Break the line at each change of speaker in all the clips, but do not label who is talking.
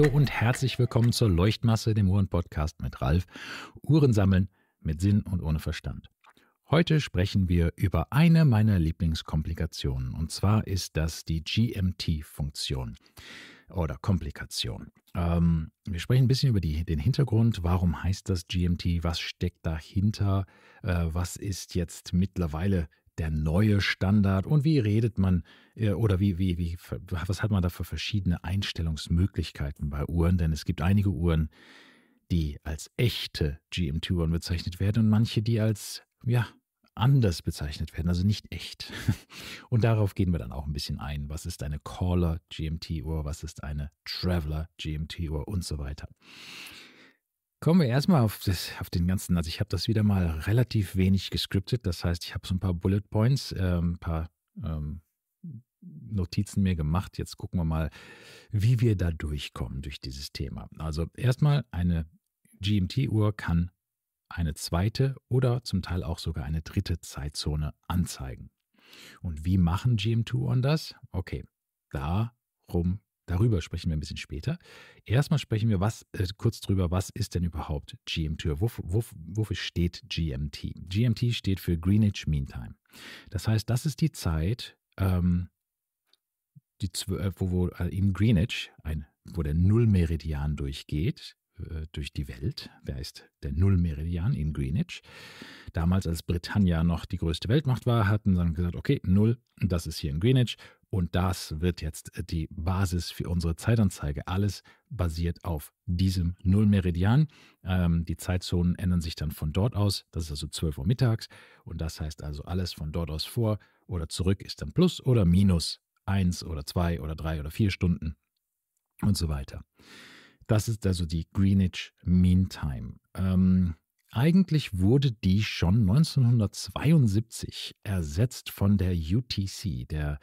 Hallo und herzlich willkommen zur Leuchtmasse, dem Uhren-Podcast mit Ralf. Uhren sammeln mit Sinn und ohne Verstand. Heute sprechen wir über eine meiner Lieblingskomplikationen und zwar ist das die GMT-Funktion oder Komplikation. Ähm, wir sprechen ein bisschen über die, den Hintergrund. Warum heißt das GMT? Was steckt dahinter? Äh, was ist jetzt mittlerweile der neue Standard und wie redet man äh, oder wie, wie, wie, was hat man da für verschiedene Einstellungsmöglichkeiten bei Uhren? Denn es gibt einige Uhren, die als echte GMT-Uhren bezeichnet werden und manche, die als, ja, anders bezeichnet werden, also nicht echt. Und darauf gehen wir dann auch ein bisschen ein. Was ist eine Caller GMT-Uhr? Was ist eine Traveler GMT-Uhr und so weiter. Kommen wir erstmal auf, das, auf den ganzen. Also, ich habe das wieder mal relativ wenig gescriptet. Das heißt, ich habe so ein paar Bullet Points, äh, ein paar ähm, Notizen mir gemacht. Jetzt gucken wir mal, wie wir da durchkommen durch dieses Thema. Also, erstmal, eine GMT-Uhr kann eine zweite oder zum Teil auch sogar eine dritte Zeitzone anzeigen. Und wie machen GM2 on das? Okay, darum Darüber sprechen wir ein bisschen später. Erstmal sprechen wir was, äh, kurz drüber, was ist denn überhaupt GMT? Wofür wof, wof steht GMT? GMT steht für Greenwich Mean Time. Das heißt, das ist die Zeit, ähm, die, äh, wo, wo äh, in Greenwich, ein, wo der Nullmeridian durchgeht, äh, durch die Welt, Wer ist der Nullmeridian in Greenwich. Damals, als Britannia noch die größte Weltmacht war, hatten sie gesagt, okay, Null, das ist hier in Greenwich und das wird jetzt äh, die Basis für unsere Zeitanzeige. Alles basiert auf diesem Nullmeridian. Ähm, die Zeitzonen ändern sich dann von dort aus. Das ist also 12 Uhr mittags. Und das heißt also, alles von dort aus vor oder zurück ist dann plus oder minus 1 oder 2 oder 3 oder 4 Stunden und so weiter. Das ist also die Greenwich Mean Time. Ähm, eigentlich wurde die schon 1972 ersetzt von der UTC, der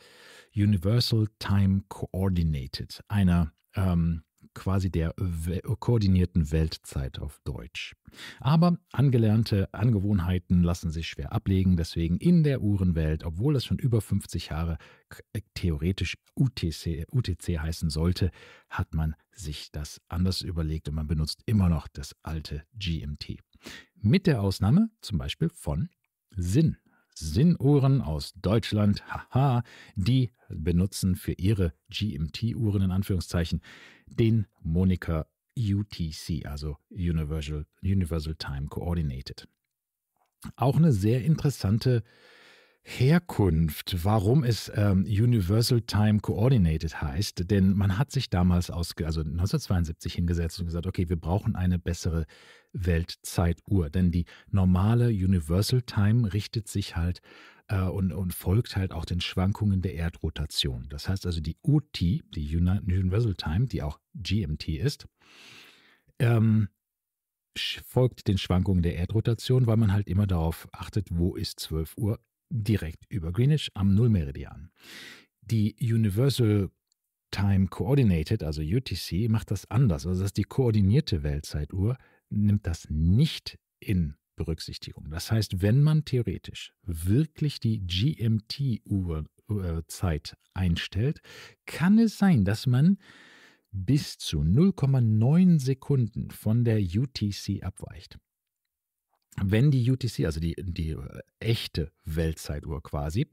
Universal Time Coordinated, einer ähm, quasi der koordinierten Weltzeit auf Deutsch. Aber angelernte Angewohnheiten lassen sich schwer ablegen, deswegen in der Uhrenwelt, obwohl das schon über 50 Jahre äh, theoretisch UTC, UTC heißen sollte, hat man sich das anders überlegt und man benutzt immer noch das alte GMT. Mit der Ausnahme zum Beispiel von Sinn. Sinnuhren aus Deutschland, haha, die benutzen für ihre GMT-Uhren in Anführungszeichen den Moniker UTC, also Universal, Universal Time Coordinated. Auch eine sehr interessante äh, Herkunft, warum es ähm, Universal Time Coordinated heißt. Denn man hat sich damals aus, also 1972 hingesetzt und gesagt, okay, wir brauchen eine bessere Weltzeituhr. Denn die normale Universal Time richtet sich halt äh, und, und folgt halt auch den Schwankungen der Erdrotation. Das heißt also, die UT, die Universal Time, die auch GMT ist, ähm, folgt den Schwankungen der Erdrotation, weil man halt immer darauf achtet, wo ist 12 Uhr direkt über Greenwich am Nullmeridian. Die Universal Time Coordinated, also UTC, macht das anders. Also das ist die koordinierte Weltzeituhr, nimmt das nicht in Berücksichtigung. Das heißt, wenn man theoretisch wirklich die GMT-Uhrzeit äh, einstellt, kann es sein, dass man bis zu 0,9 Sekunden von der UTC abweicht wenn die UTC, also die, die äh, echte Weltzeituhr quasi,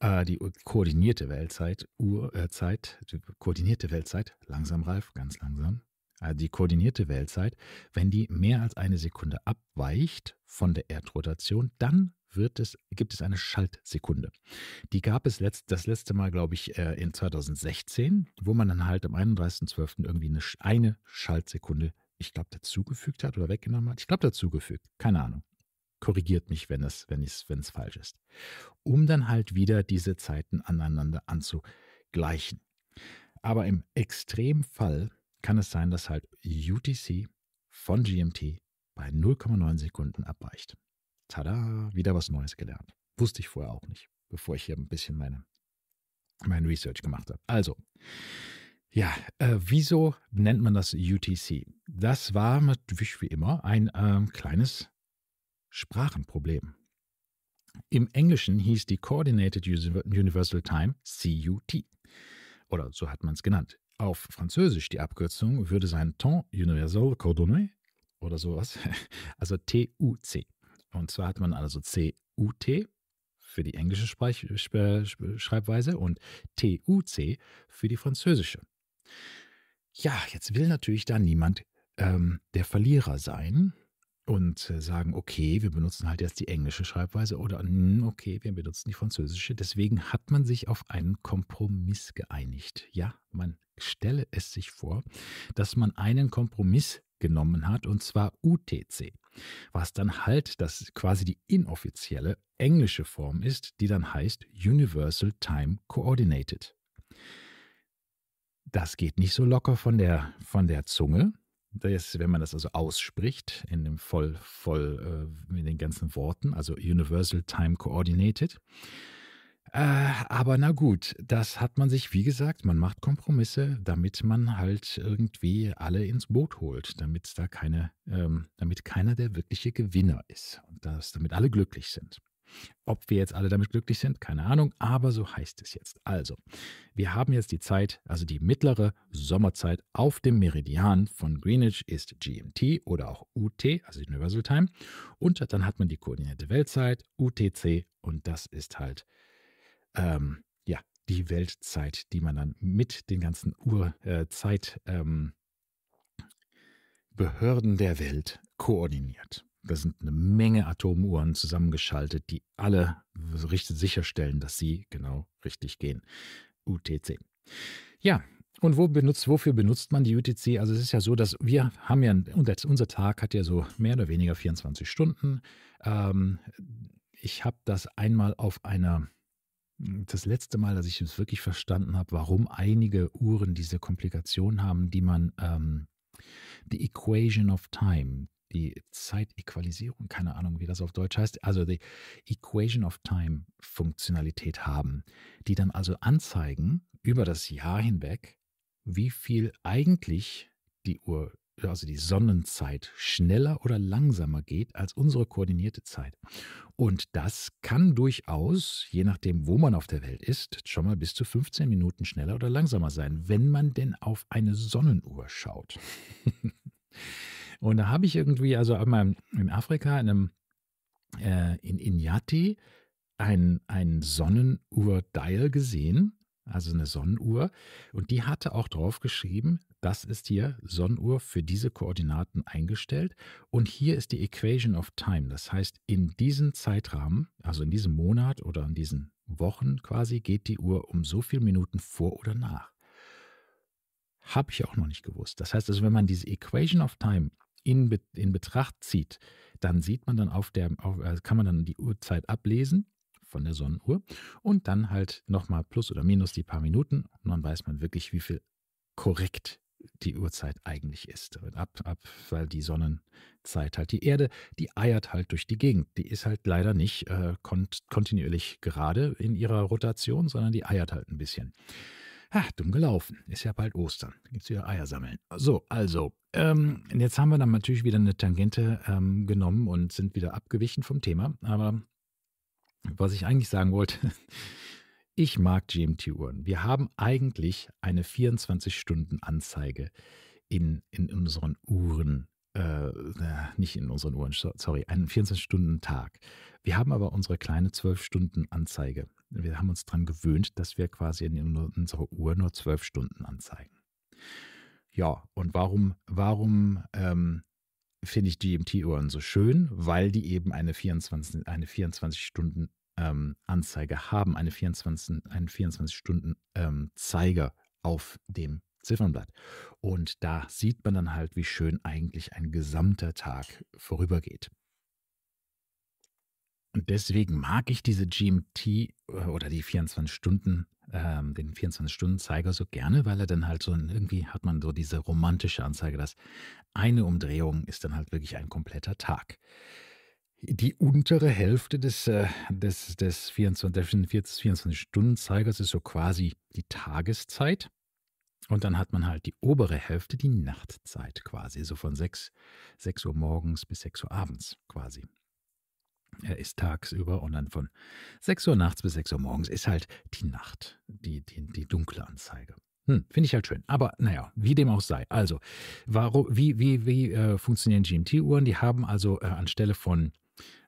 äh, die koordinierte Weltzeituhr, äh, Zeit, die koordinierte Weltzeit, langsam, Ralf, ganz langsam, also die koordinierte Weltzeit, wenn die mehr als eine Sekunde abweicht von der Erdrotation, dann wird es, gibt es eine Schaltsekunde. Die gab es letzt, das letzte Mal, glaube ich, äh, in 2016, wo man dann halt am 31.12. irgendwie eine, eine Schaltsekunde ich glaube, dazugefügt hat oder weggenommen hat. Ich glaube, dazugefügt. Keine Ahnung. Korrigiert mich, wenn es, wenn es, wenn es falsch ist. Um dann halt wieder diese Zeiten aneinander anzugleichen. Aber im Extremfall kann es sein, dass halt UTC von GMT bei 0,9 Sekunden abweicht. Tada, wieder was Neues gelernt. Wusste ich vorher auch nicht, bevor ich hier ein bisschen meine, mein Research gemacht habe. Also, ja, äh, wieso nennt man das UTC? Das war natürlich wie immer ein äh, kleines Sprachenproblem. Im Englischen hieß die Coordinated Universal Time CUT. Oder so hat man es genannt. Auf Französisch die Abkürzung würde sein Temps Universal Coordonné oder sowas, also TUC. Und zwar hat man also CUT für die englische Sprech Schreibweise und TUC für die französische. Ja, jetzt will natürlich da niemand ähm, der Verlierer sein und äh, sagen, okay, wir benutzen halt jetzt die englische Schreibweise oder hm, okay, wir benutzen die französische. Deswegen hat man sich auf einen Kompromiss geeinigt. Ja, man stelle es sich vor, dass man einen Kompromiss genommen hat, und zwar UTC, was dann halt das quasi die inoffizielle englische Form ist, die dann heißt Universal Time Coordinated. Das geht nicht so locker von der, von der Zunge. Das, wenn man das also ausspricht, in dem voll, voll, äh, in den ganzen Worten, also Universal Time Coordinated. Äh, aber na gut, das hat man sich, wie gesagt, man macht Kompromisse, damit man halt irgendwie alle ins Boot holt, damit da keine, ähm, damit keiner der wirkliche Gewinner ist und das, damit alle glücklich sind. Ob wir jetzt alle damit glücklich sind, keine Ahnung, aber so heißt es jetzt. Also, wir haben jetzt die Zeit, also die mittlere Sommerzeit auf dem Meridian von Greenwich ist GMT oder auch UT, also Universal Time. Und dann hat man die koordinierte Weltzeit, UTC, und das ist halt, ähm, ja, die Weltzeit, die man dann mit den ganzen Uhrzeitbehörden äh, ähm, der Welt koordiniert da sind eine Menge Atomuhren zusammengeschaltet, die alle richtig sicherstellen, dass sie genau richtig gehen. UTC. Ja, und wo benutzt, wofür benutzt man die UTC? Also es ist ja so, dass wir haben ja, unser Tag hat ja so mehr oder weniger 24 Stunden. Ähm, ich habe das einmal auf einer, das letzte Mal, dass ich es wirklich verstanden habe, warum einige Uhren diese Komplikation haben, die man ähm, die Equation of Time, die Zeitequalisierung, keine Ahnung, wie das auf Deutsch heißt, also die Equation of Time Funktionalität haben, die dann also anzeigen über das Jahr hinweg, wie viel eigentlich die Uhr, also die Sonnenzeit schneller oder langsamer geht als unsere koordinierte Zeit. Und das kann durchaus, je nachdem, wo man auf der Welt ist, schon mal bis zu 15 Minuten schneller oder langsamer sein, wenn man denn auf eine Sonnenuhr schaut. Und da habe ich irgendwie, also einmal in Afrika, in einem, äh, in Inyati, ein, ein Sonnenuhr-Dial gesehen, also eine Sonnenuhr. Und die hatte auch drauf geschrieben, das ist hier Sonnenuhr für diese Koordinaten eingestellt. Und hier ist die Equation of Time. Das heißt, in diesem Zeitrahmen, also in diesem Monat oder in diesen Wochen quasi, geht die Uhr um so viele Minuten vor oder nach. Habe ich auch noch nicht gewusst. Das heißt also, wenn man diese Equation of Time in, in Betracht zieht, dann sieht man dann auf der, auf, äh, kann man dann die Uhrzeit ablesen von der Sonnenuhr und dann halt nochmal plus oder minus die paar Minuten und dann weiß man wirklich, wie viel korrekt die Uhrzeit eigentlich ist. ab, ab, weil die Sonnenzeit halt die Erde, die eiert halt durch die Gegend. Die ist halt leider nicht äh, kont kontinuierlich gerade in ihrer Rotation, sondern die eiert halt ein bisschen. Ha, dumm gelaufen. Ist ja bald Ostern. Da gibt es wieder Eier sammeln. So, also, ähm, jetzt haben wir dann natürlich wieder eine Tangente ähm, genommen und sind wieder abgewichen vom Thema. Aber was ich eigentlich sagen wollte, ich mag GMT-Uhren. Wir haben eigentlich eine 24-Stunden-Anzeige in, in unseren Uhren äh, äh, nicht in unseren Uhren, sorry, einen 24-Stunden-Tag. Wir haben aber unsere kleine 12-Stunden-Anzeige. Wir haben uns daran gewöhnt, dass wir quasi in unserer Uhr nur 12 Stunden anzeigen. Ja, und warum, warum ähm, finde ich GMT-Uhren so schön? Weil die eben eine 24, eine 24 Stunden ähm, Anzeige haben, eine 24, einen 24 Stunden ähm, Zeiger auf dem Ziffernblatt. Und da sieht man dann halt, wie schön eigentlich ein gesamter Tag vorübergeht. Und deswegen mag ich diese GMT äh, oder die 24 Stunden, ähm, den 24-Stunden-Zeiger so gerne, weil er dann halt so irgendwie hat man so diese romantische Anzeige, dass eine Umdrehung ist dann halt wirklich ein kompletter Tag. Die untere Hälfte des, äh, des, des 24-Stunden-Zeigers 24 ist so quasi die Tageszeit. Und dann hat man halt die obere Hälfte, die Nachtzeit quasi, so von 6, 6 Uhr morgens bis 6 Uhr abends quasi. Er ist tagsüber und dann von 6 Uhr nachts bis 6 Uhr morgens ist halt die Nacht, die, die, die dunkle Anzeige. Hm, Finde ich halt schön. Aber naja, wie dem auch sei. Also, warum, wie, wie, wie äh, funktionieren GMT-Uhren? Die haben also äh, anstelle von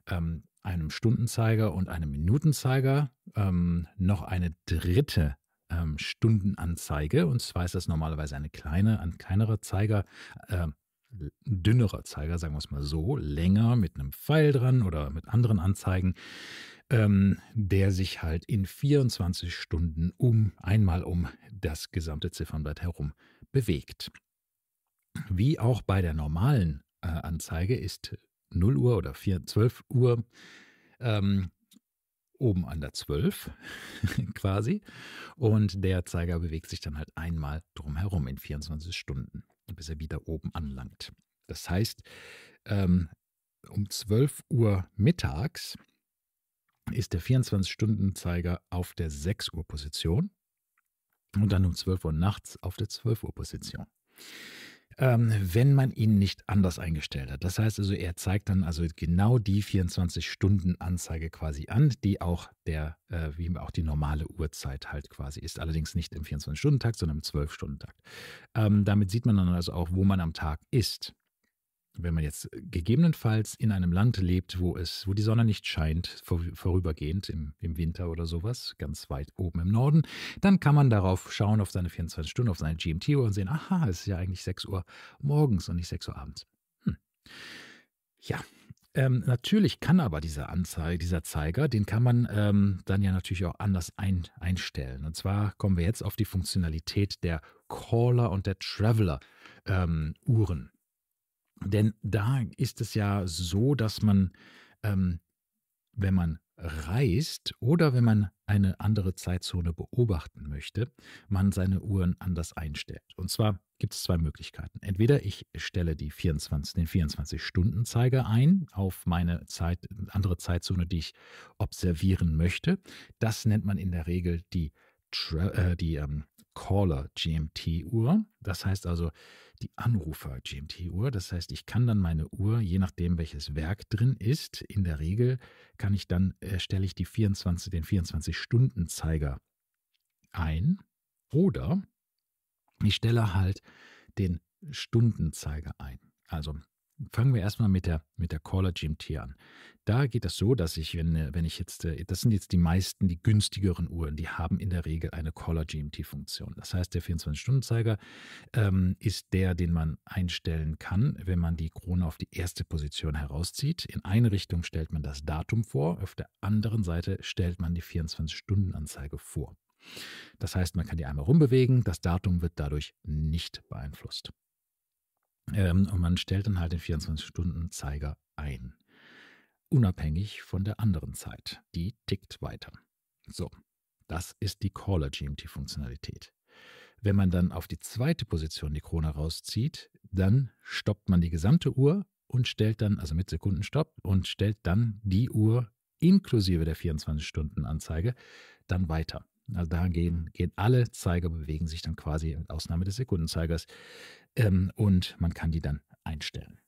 ähm, einem Stundenzeiger und einem Minutenzeiger ähm, noch eine dritte ähm, Stundenanzeige. Und zwar ist das normalerweise eine kleine, ein kleinerer Zeiger, äh, dünnerer Zeiger, sagen wir es mal so, länger mit einem Pfeil dran oder mit anderen Anzeigen, ähm, der sich halt in 24 Stunden um einmal um das gesamte Ziffernblatt herum bewegt. Wie auch bei der normalen äh, Anzeige ist 0 Uhr oder 4, 12 Uhr ähm, oben an der 12 quasi. Und der Zeiger bewegt sich dann halt einmal drumherum in 24 Stunden, bis er wieder oben anlangt. Das heißt, ähm, um 12 Uhr mittags ist der 24-Stunden-Zeiger auf der 6 Uhr Position und dann um 12 Uhr nachts auf der 12 Uhr Position ähm, wenn man ihn nicht anders eingestellt hat. Das heißt also, er zeigt dann also genau die 24-Stunden-Anzeige quasi an, die auch der, äh, wie auch die normale Uhrzeit halt quasi ist. Allerdings nicht im 24-Stunden-Takt, sondern im 12-Stunden-Takt. Ähm, damit sieht man dann also auch, wo man am Tag ist wenn man jetzt gegebenenfalls in einem Land lebt, wo es, wo die Sonne nicht scheint, vor, vorübergehend im, im Winter oder sowas, ganz weit oben im Norden, dann kann man darauf schauen, auf seine 24 Stunden, auf seine GMT-Uhr und sehen, aha, es ist ja eigentlich 6 Uhr morgens und nicht 6 Uhr abends. Hm. Ja, ähm, natürlich kann aber dieser Anzeige, dieser Zeiger, den kann man ähm, dann ja natürlich auch anders ein, einstellen. Und zwar kommen wir jetzt auf die Funktionalität der Caller und der Traveler ähm, Uhren. Denn da ist es ja so, dass man, ähm, wenn man reist oder wenn man eine andere Zeitzone beobachten möchte, man seine Uhren anders einstellt. Und zwar gibt es zwei Möglichkeiten. Entweder ich stelle die 24, den 24-Stunden-Zeiger ein auf meine Zeit, andere Zeitzone, die ich observieren möchte. Das nennt man in der Regel die, äh, die ähm, Caller GMT-Uhr. Das heißt also, die Anrufer-GMT-Uhr. Das heißt, ich kann dann meine Uhr, je nachdem welches Werk drin ist, in der Regel kann ich dann, äh, stelle ich die 24, den 24-Stunden-Zeiger ein oder ich stelle halt den Stundenzeiger ein. Also Fangen wir erstmal mit der, mit der Caller GMT an. Da geht das so, dass ich, wenn, äh, wenn ich jetzt, äh, das sind jetzt die meisten, die günstigeren Uhren, die haben in der Regel eine Caller GMT-Funktion. Das heißt, der 24-Stunden-Zeiger ähm, ist der, den man einstellen kann, wenn man die Krone auf die erste Position herauszieht. In eine Richtung stellt man das Datum vor, auf der anderen Seite stellt man die 24-Stunden-Anzeige vor. Das heißt, man kann die einmal rumbewegen, das Datum wird dadurch nicht beeinflusst. Ähm, und man stellt dann halt den 24-Stunden-Zeiger ein. Unabhängig von der anderen Zeit. Die tickt weiter. So, das ist die Caller GMT-Funktionalität. Wenn man dann auf die zweite Position die Krone rauszieht, dann stoppt man die gesamte Uhr und stellt dann, also mit Sekundenstopp, und stellt dann die Uhr inklusive der 24-Stunden-Anzeige dann weiter. Also da gehen, gehen alle Zeiger, bewegen sich dann quasi mit Ausnahme des Sekundenzeigers ähm, und man kann die dann einstellen.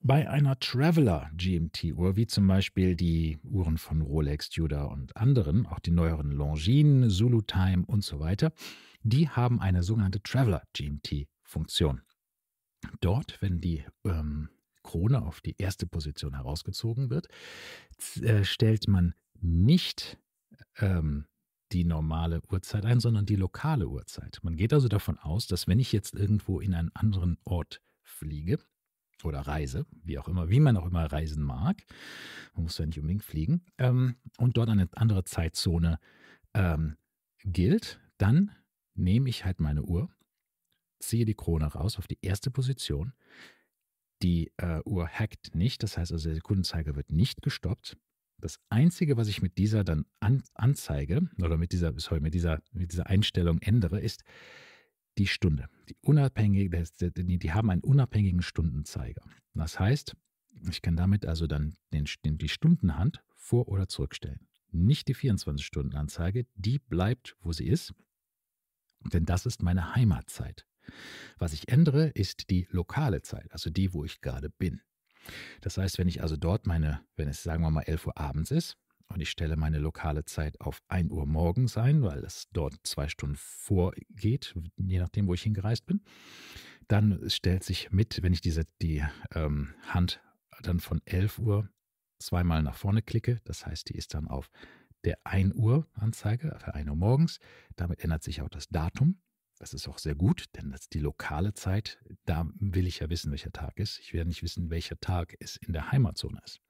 Bei einer Traveler GMT-Uhr, wie zum Beispiel die Uhren von Rolex, Tudor und anderen, auch die neueren Longines, Zulu Time und so weiter, die haben eine sogenannte Traveler GMT-Funktion. Dort, wenn die ähm, Krone auf die erste Position herausgezogen wird, äh, stellt man nicht ähm, die normale Uhrzeit ein, sondern die lokale Uhrzeit. Man geht also davon aus, dass wenn ich jetzt irgendwo in einen anderen Ort fliege oder reise, wie auch immer, wie man auch immer reisen mag, man muss ja nicht unbedingt fliegen, ähm, und dort eine andere Zeitzone ähm, gilt, dann nehme ich halt meine Uhr, ziehe die Krone raus auf die erste Position. Die äh, Uhr hackt nicht, das heißt also der Sekundenzeiger wird nicht gestoppt. Das Einzige, was ich mit dieser dann an, anzeige oder mit dieser, sorry, mit, dieser, mit dieser Einstellung ändere, ist die Stunde. Die, unabhängige, die, die haben einen unabhängigen Stundenzeiger. Das heißt, ich kann damit also dann den, den, die Stundenhand vor- oder zurückstellen. Nicht die 24-Stunden-Anzeige, die bleibt, wo sie ist, denn das ist meine Heimatzeit. Was ich ändere, ist die lokale Zeit, also die, wo ich gerade bin. Das heißt, wenn ich also dort meine, wenn es sagen wir mal 11 Uhr abends ist und ich stelle meine lokale Zeit auf 1 Uhr morgens ein, weil es dort zwei Stunden vorgeht, je nachdem, wo ich hingereist bin, dann stellt sich mit, wenn ich diese, die ähm, Hand dann von 11 Uhr zweimal nach vorne klicke, das heißt, die ist dann auf der 1 Uhr Anzeige, für 1 Uhr morgens. Damit ändert sich auch das Datum. Das ist auch sehr gut, denn das ist die lokale Zeit. Da will ich ja wissen, welcher Tag ist. Ich werde nicht wissen, welcher Tag es in der Heimatzone ist.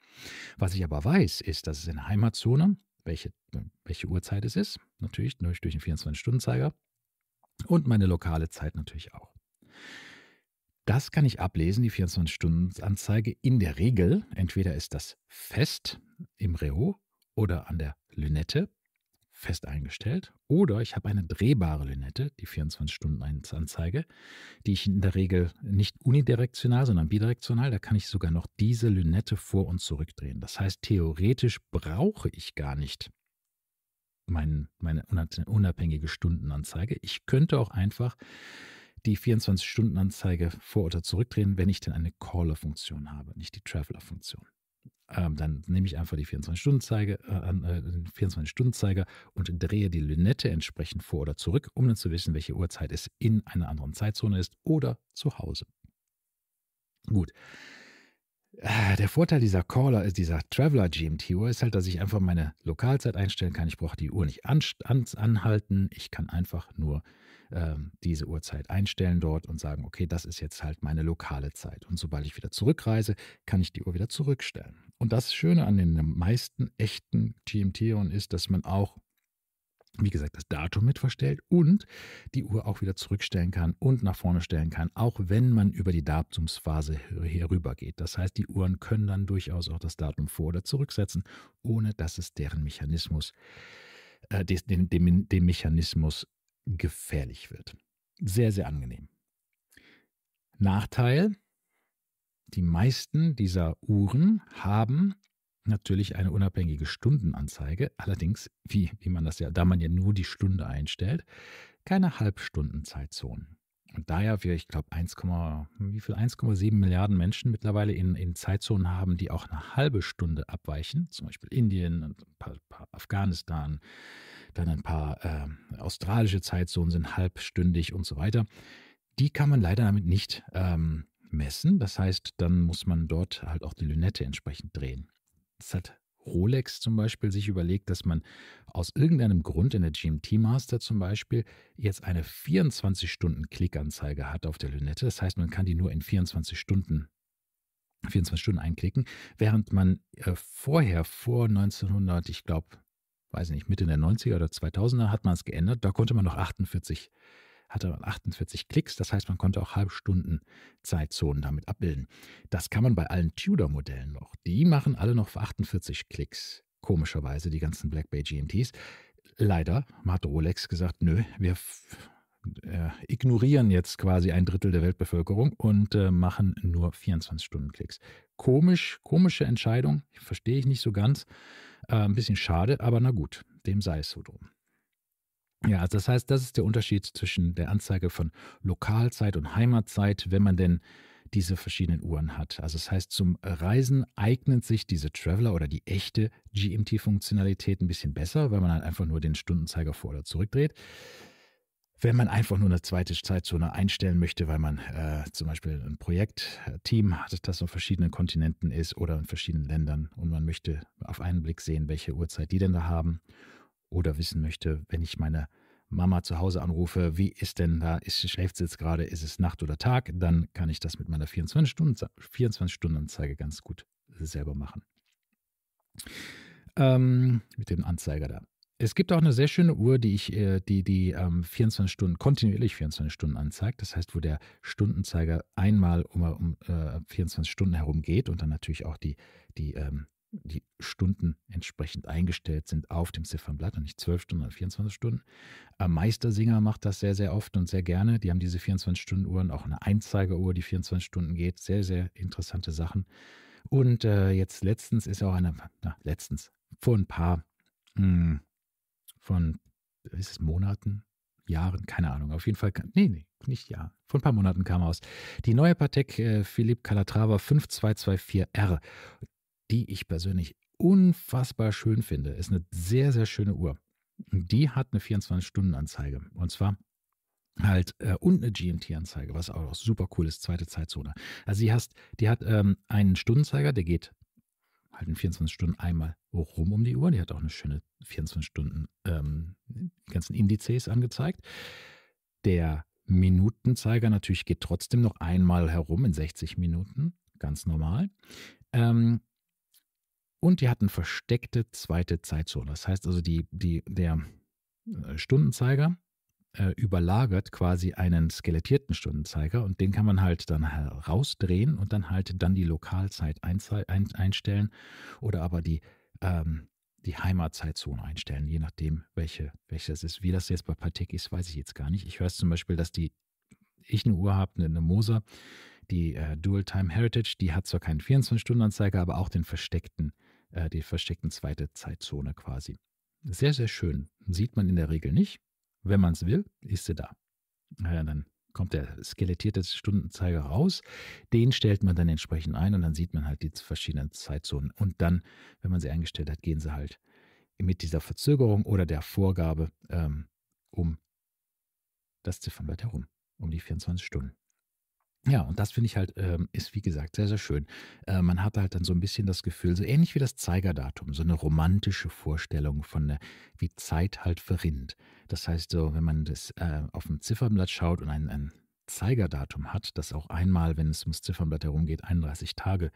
Was ich aber weiß, ist, dass es in der Heimatzone, welche, äh, welche Uhrzeit es ist, natürlich durch, durch den 24-Stunden-Zeiger und meine lokale Zeit natürlich auch. Das kann ich ablesen, die 24-Stunden-Anzeige. In der Regel, entweder ist das fest im Reho oder an der Lünette fest eingestellt. Oder ich habe eine drehbare Lünette, die 24-Stunden-Anzeige, die ich in der Regel nicht unidirektional, sondern bidirektional, da kann ich sogar noch diese Lünette vor und zurückdrehen. Das heißt, theoretisch brauche ich gar nicht mein, meine unabhängige Stundenanzeige. Ich könnte auch einfach die 24-Stunden-Anzeige vor- oder zurückdrehen, wenn ich denn eine Caller-Funktion habe, nicht die Traveler-Funktion. Ähm, dann nehme ich einfach die 24-Stunden-Zeiger äh, 24 äh, und drehe die Lünette entsprechend vor oder zurück, um dann zu wissen, welche Uhrzeit es in einer anderen Zeitzone ist oder zu Hause. Gut. Äh, der Vorteil dieser Caller, äh, dieser Traveler GMT-Uhr ist halt, dass ich einfach meine Lokalzeit einstellen kann. Ich brauche die Uhr nicht an, an, anhalten. Ich kann einfach nur ähm, diese Uhrzeit einstellen dort und sagen, okay, das ist jetzt halt meine lokale Zeit. Und sobald ich wieder zurückreise, kann ich die Uhr wieder zurückstellen. Und das Schöne an den meisten echten GMT-Uhren ist, dass man auch, wie gesagt, das Datum mit verstellt und die Uhr auch wieder zurückstellen kann und nach vorne stellen kann, auch wenn man über die Datumsphase herübergeht. Das heißt, die Uhren können dann durchaus auch das Datum vor- oder zurücksetzen, ohne dass es deren Mechanismus, äh, dem, dem, dem Mechanismus gefährlich wird. Sehr, sehr angenehm. Nachteil, die meisten dieser Uhren haben natürlich eine unabhängige Stundenanzeige, allerdings, wie, wie man das ja, da man ja nur die Stunde einstellt, keine Halbstundenzeitzonen. Und da ja wir, ich glaube, 1,7 Milliarden Menschen mittlerweile in, in Zeitzonen haben, die auch eine halbe Stunde abweichen, zum Beispiel Indien und ein paar, paar Afghanistan, dann ein paar äh, australische Zeitzonen sind halbstündig und so weiter, die kann man leider damit nicht ähm, messen. Das heißt, dann muss man dort halt auch die Lünette entsprechend drehen. Das hat Rolex zum Beispiel sich überlegt, dass man aus irgendeinem Grund in der GMT Master zum Beispiel jetzt eine 24-Stunden-Klickanzeige hat auf der Lünette. Das heißt, man kann die nur in 24 Stunden 24 Stunden einklicken, während man äh, vorher, vor 1900, ich glaube, weiß nicht, Mitte der 90er oder 2000er hat man es geändert, da konnte man noch 48 Stunden hatte man 48 Klicks. Das heißt, man konnte auch halbstunden Zeitzonen damit abbilden. Das kann man bei allen Tudor-Modellen noch. Die machen alle noch für 48 Klicks. Komischerweise, die ganzen Black Bay GMTs. Leider hat Rolex gesagt, nö, wir äh, ignorieren jetzt quasi ein Drittel der Weltbevölkerung und äh, machen nur 24-Stunden-Klicks. Komisch, komische Entscheidung, verstehe ich nicht so ganz. Äh, ein bisschen schade, aber na gut, dem sei es so drum. Ja, das heißt, das ist der Unterschied zwischen der Anzeige von Lokalzeit und Heimatzeit, wenn man denn diese verschiedenen Uhren hat. Also das heißt, zum Reisen eignet sich diese Traveler oder die echte GMT-Funktionalität ein bisschen besser, weil man halt einfach nur den Stundenzeiger vor oder zurückdreht. Wenn man einfach nur eine zweite Zeitzone einstellen möchte, weil man äh, zum Beispiel ein Projektteam hat, das auf verschiedenen Kontinenten ist oder in verschiedenen Ländern und man möchte auf einen Blick sehen, welche Uhrzeit die denn da haben oder wissen möchte, wenn ich meine Mama zu Hause anrufe, wie ist denn da, ist, schläft sie jetzt gerade, ist es Nacht oder Tag, dann kann ich das mit meiner 24-Stunden-Anzeige 24 ganz gut selber machen. Ähm, mit dem Anzeiger da. Es gibt auch eine sehr schöne Uhr, die ich, äh, die, die ähm, 24 Stunden, kontinuierlich 24 Stunden anzeigt. Das heißt, wo der Stundenzeiger einmal um, um äh, 24 Stunden herum geht und dann natürlich auch die, die ähm, die Stunden entsprechend eingestellt sind auf dem Ziffernblatt und nicht 12 Stunden sondern 24 Stunden. Äh, Meistersinger macht das sehr, sehr oft und sehr gerne. Die haben diese 24-Stunden-Uhren, auch eine Einzeigeruhr, die 24 Stunden geht. Sehr, sehr interessante Sachen. Und äh, jetzt letztens ist auch eine, na, letztens, vor ein paar, mh, hm, von, ist es Monaten, Jahren, keine Ahnung, auf jeden Fall, nee, nee, nicht Jahr, vor ein paar Monaten kam aus, die neue Patek äh, Philippe Calatrava 5224R die ich persönlich unfassbar schön finde. Ist eine sehr, sehr schöne Uhr. Die hat eine 24-Stunden-Anzeige. Und zwar halt äh, und eine GMT-Anzeige, was auch super cool ist, zweite Zeitzone. Also sie hast, die hat ähm, einen Stundenzeiger, der geht halt in 24 Stunden einmal rum um die Uhr. Die hat auch eine schöne 24 Stunden ähm, ganzen Indizes angezeigt. Der Minutenzeiger natürlich geht trotzdem noch einmal herum in 60 Minuten, ganz normal. Ähm, und die hatten versteckte zweite Zeitzone. Das heißt also, die, die, der äh, Stundenzeiger äh, überlagert quasi einen skelettierten Stundenzeiger und den kann man halt dann rausdrehen und dann halt dann die Lokalzeit einstellen oder aber die, ähm, die Heimatzeitzone einstellen, je nachdem, welche, welche das ist. Wie das jetzt bei Patek ist, weiß ich jetzt gar nicht. Ich höre es zum Beispiel, dass die ich eine Uhr habe, eine, ne Moser, die äh, Dual Time Heritage, die hat zwar keinen 24-Stunden-Anzeiger, aber auch den versteckten äh, die versteckten zweite Zeitzone quasi. Sehr, sehr schön. Sieht man in der Regel nicht. Wenn man es will, ist sie da. Ja, dann kommt der skelettierte Stundenzeiger raus. Den stellt man dann entsprechend ein und dann sieht man halt die verschiedenen Zeitzonen. Und dann, wenn man sie eingestellt hat, gehen sie halt mit dieser Verzögerung oder der Vorgabe ähm, um das Ziffernblatt herum, um die 24 Stunden. Ja, und das finde ich halt, ähm, ist wie gesagt sehr, sehr schön. Äh, man hat halt dann so ein bisschen das Gefühl, so ähnlich wie das Zeigerdatum, so eine romantische Vorstellung von, der, wie Zeit halt verrinnt. Das heißt, so, wenn man das äh, auf dem Ziffernblatt schaut und ein, ein Zeigerdatum hat, das auch einmal, wenn es ums Ziffernblatt herumgeht, 31 Tage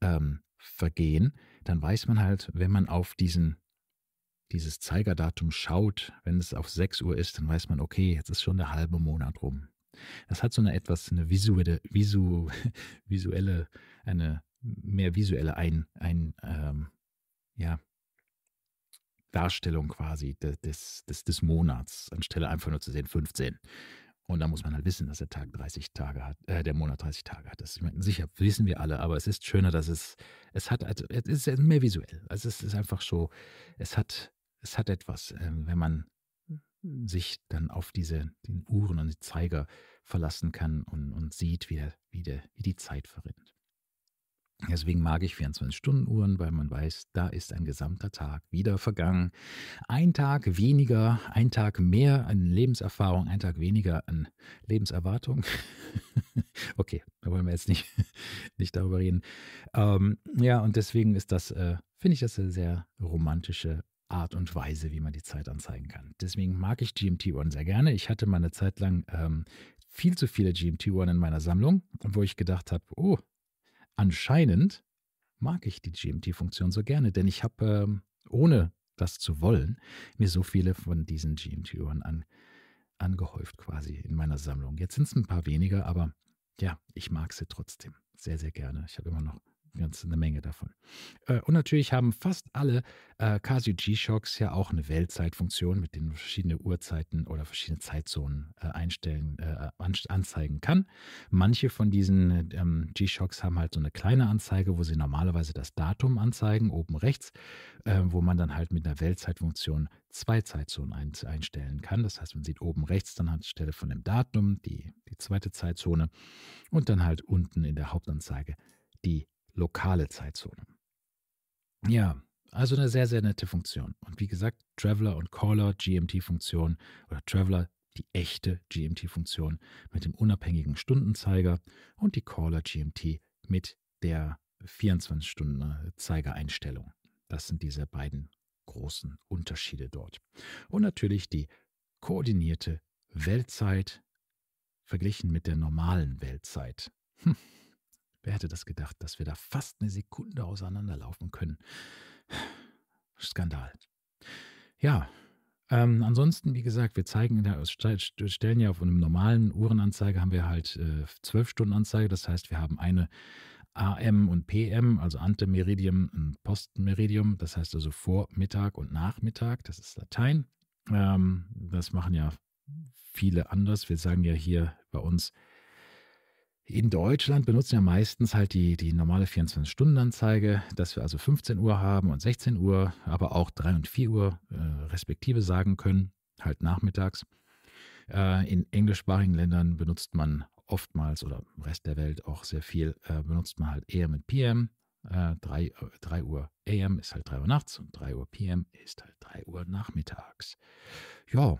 ähm, vergehen, dann weiß man halt, wenn man auf diesen dieses Zeigerdatum schaut, wenn es auf 6 Uhr ist, dann weiß man, okay, jetzt ist schon der halbe Monat rum. Das hat so eine etwas eine visuelle, visu, visuelle, eine mehr visuelle ein, ein ähm, ja, Darstellung quasi des, des, des Monats, anstelle einfach nur zu sehen 15. Und da muss man halt wissen, dass der Tag 30 Tage hat, äh, der Monat 30 Tage hat. Das meine, sicher wissen wir alle, aber es ist schöner, dass es, es hat, also, es ist mehr visuell. Also es ist einfach so, es hat, es hat etwas, äh, wenn man sich dann auf diese den Uhren und die Zeiger verlassen kann und, und sieht, wie, der, wie, der, wie die Zeit verrinnt. Deswegen mag ich 24-Stunden-Uhren, weil man weiß, da ist ein gesamter Tag wieder vergangen. Ein Tag weniger, ein Tag mehr an Lebenserfahrung, ein Tag weniger an Lebenserwartung. okay, da wollen wir jetzt nicht, nicht darüber reden. Ähm, ja, und deswegen ist das, äh, finde ich das eine sehr romantische Art und Weise, wie man die Zeit anzeigen kann. Deswegen mag ich gmt One sehr gerne. Ich hatte mal eine Zeit lang ähm, viel zu viele gmt One in meiner Sammlung, wo ich gedacht habe, oh, anscheinend mag ich die GMT-Funktion so gerne, denn ich habe, ähm, ohne das zu wollen, mir so viele von diesen GMT-Uhren an, angehäuft quasi in meiner Sammlung. Jetzt sind es ein paar weniger, aber ja, ich mag sie trotzdem sehr, sehr gerne. Ich habe immer noch ganz eine Menge davon. Äh, und natürlich haben fast alle äh, Casio G-Shocks ja auch eine Weltzeitfunktion, mit denen man verschiedene Uhrzeiten oder verschiedene Zeitzonen äh, einstellen, anzeigen kann. Manche von diesen ähm, G-Shocks haben halt so eine kleine Anzeige, wo sie normalerweise das Datum anzeigen, oben rechts, wo man dann halt mit einer Weltzeitfunktion zwei Zeitzonen einstellen kann. Das heißt, man sieht oben rechts dann anstelle von dem Datum die, die zweite Zeitzone und dann halt unten in der Hauptanzeige die lokale Zeitzone. Ja, also eine sehr, sehr nette Funktion. Und wie gesagt, Traveler und Caller GMT-Funktion oder Traveler die echte GMT-Funktion mit dem unabhängigen Stundenzeiger und die Caller GMT mit der 24-Stunden-Zeigereinstellung. Das sind diese beiden großen Unterschiede dort. Und natürlich die koordinierte Weltzeit verglichen mit der normalen Weltzeit. Hm. Wer hätte das gedacht, dass wir da fast eine Sekunde auseinanderlaufen können? Skandal. Ja, ähm, ansonsten, wie gesagt, wir zeigen, wir stellen ja auf einem normalen Uhrenanzeige haben wir halt äh, zwölf äh, Stunden Anzeige. Das heißt, wir haben eine AM und PM, also Antemeridium und Postmeridium. Das heißt also Vormittag und Nachmittag. Das ist Latein. Ähm, das machen ja viele anders. Wir sagen ja hier bei uns in Deutschland benutzen wir meistens halt die, die normale 24-Stunden-Anzeige, dass wir also 15 Uhr haben und 16 Uhr, aber auch 3 und 4 Uhr äh, respektive sagen können, halt nachmittags. Äh, in englischsprachigen Ländern benutzt man oftmals oder im Rest der Welt auch sehr viel, äh, benutzt man halt AM und PM. 3, 3 Uhr AM ist halt 3 Uhr nachts und 3 Uhr PM ist halt 3 Uhr nachmittags. Ja,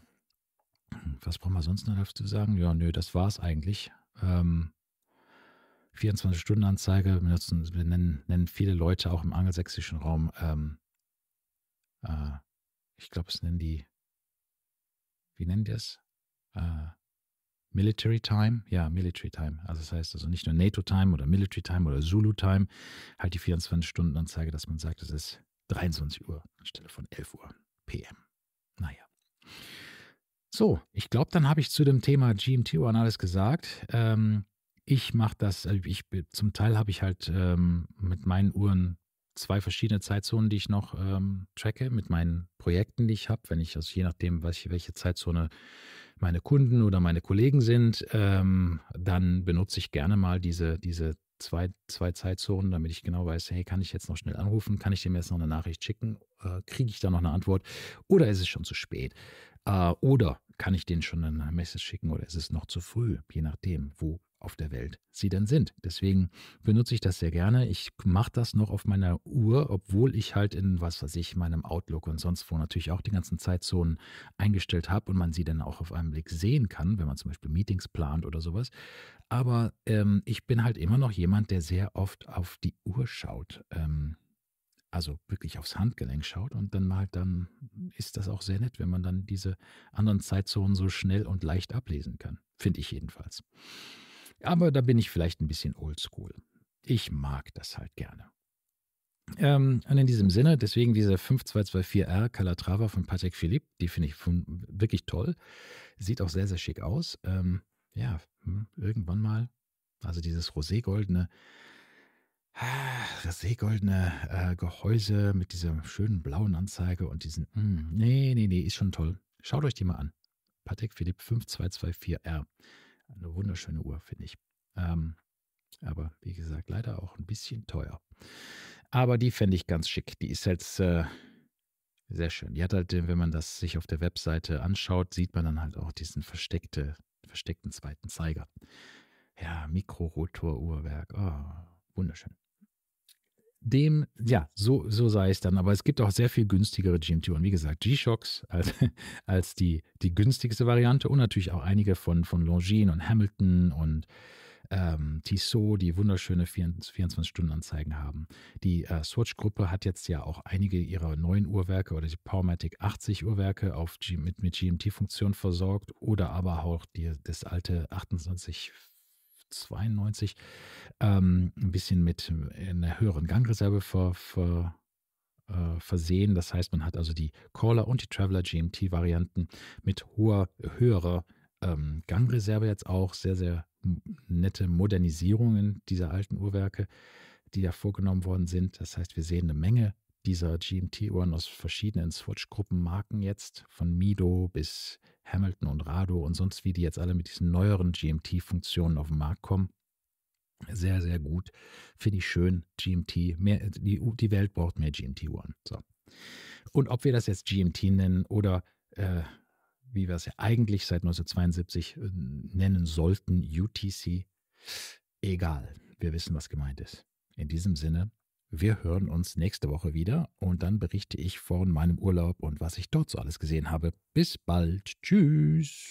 was brauchen wir sonst noch dazu sagen? Ja, nö, das war's eigentlich. Ähm, 24-Stunden-Anzeige benutzen, wir nennen, nennen, viele Leute auch im angelsächsischen Raum, ähm, äh, ich glaube, es nennen die, wie nennen die es? Äh, Military Time, ja, Military Time. Also das heißt also nicht nur NATO Time oder Military Time oder Zulu Time, halt die 24-Stunden-Anzeige, dass man sagt, es ist 23 Uhr anstelle von 11 Uhr PM. Naja. So, ich glaube, dann habe ich zu dem Thema GMT-One alles gesagt. Ähm, ich mache das, äh, ich, zum Teil habe ich halt ähm, mit meinen Uhren zwei verschiedene Zeitzonen, die ich noch ähm, tracke, mit meinen Projekten, die ich habe, wenn ich, also je nachdem, ich, welche Zeitzone meine Kunden oder meine Kollegen sind, ähm, dann benutze ich gerne mal diese, diese zwei, zwei Zeitzonen, damit ich genau weiß, hey, kann ich jetzt noch schnell anrufen, kann ich dem jetzt noch eine Nachricht schicken, äh, kriege ich da noch eine Antwort oder ist es schon zu spät? Äh, oder kann ich denen schon eine Message schicken oder ist es noch zu früh, je nachdem, wo auf der Welt sie dann sind. Deswegen benutze ich das sehr gerne. Ich mache das noch auf meiner Uhr, obwohl ich halt in, was weiß ich, meinem Outlook und sonst wo natürlich auch die ganzen Zeitzonen eingestellt habe und man sie dann auch auf einen Blick sehen kann, wenn man zum Beispiel Meetings plant oder sowas. Aber ähm, ich bin halt immer noch jemand, der sehr oft auf die Uhr schaut. Ähm, also wirklich aufs Handgelenk schaut und dann halt dann ist das auch sehr nett, wenn man dann diese anderen Zeitzonen so schnell und leicht ablesen kann. Finde ich jedenfalls. Aber da bin ich vielleicht ein bisschen oldschool. Ich mag das halt gerne. Ähm, und in diesem Sinne, deswegen diese 5224R Calatrava von Patek Philippe, die finde ich von, wirklich toll. Sieht auch sehr, sehr schick aus. Ähm, ja, hm, irgendwann mal. Also dieses roségoldene, ah, roségoldene äh, Gehäuse mit dieser schönen blauen Anzeige und diesen, mh, hm, nee, nee, nee, ist schon toll. Schaut euch die mal an. Patek Philippe 5224R. Eine wunderschöne Uhr, finde ich. Ähm, aber wie gesagt, leider auch ein bisschen teuer. Aber die fände ich ganz schick. Die ist jetzt äh, sehr schön. Die hat halt, wenn man das sich auf der Webseite anschaut, sieht man dann halt auch diesen versteckte, versteckten zweiten Zeiger. Ja, Mikrorotoruhrwerk. Oh, wunderschön dem, ja, so, so sei es dann. Aber es gibt auch sehr viel günstigere GMT-Uhren. Wie gesagt, G-Shocks als, als die, die günstigste Variante und natürlich auch einige von, von Longines und Hamilton und ähm, Tissot, die wunderschöne 24-Stunden-Anzeigen haben. Die äh, Swatch-Gruppe hat jetzt ja auch einige ihrer neuen Uhrwerke oder die Powermatic 80-Uhrwerke auf G mit, mit GMT-Funktion versorgt oder aber auch die, das alte 28 92 ähm, ein bisschen mit einer äh, höheren Gangreserve ver, ver, äh, versehen. Das heißt, man hat also die Caller und die Traveler GMT-Varianten mit hoher, höherer ähm, Gangreserve jetzt auch. Sehr, sehr nette Modernisierungen dieser alten Uhrwerke, die da vorgenommen worden sind. Das heißt, wir sehen eine Menge dieser GMT-Uhren aus verschiedenen Swatch-Gruppenmarken jetzt, von Mido bis Hamilton und Rado und sonst wie, die jetzt alle mit diesen neueren GMT-Funktionen auf den Markt kommen. Sehr, sehr gut. Finde ich schön. GMT, mehr, die, die Welt braucht mehr GMT-Uhren. So. Und ob wir das jetzt GMT nennen oder äh, wie wir es ja eigentlich seit 1972 äh, nennen sollten, UTC, egal. Wir wissen, was gemeint ist. In diesem Sinne, wir hören uns nächste Woche wieder und dann berichte ich von meinem Urlaub und was ich dort so alles gesehen habe. Bis bald. Tschüss.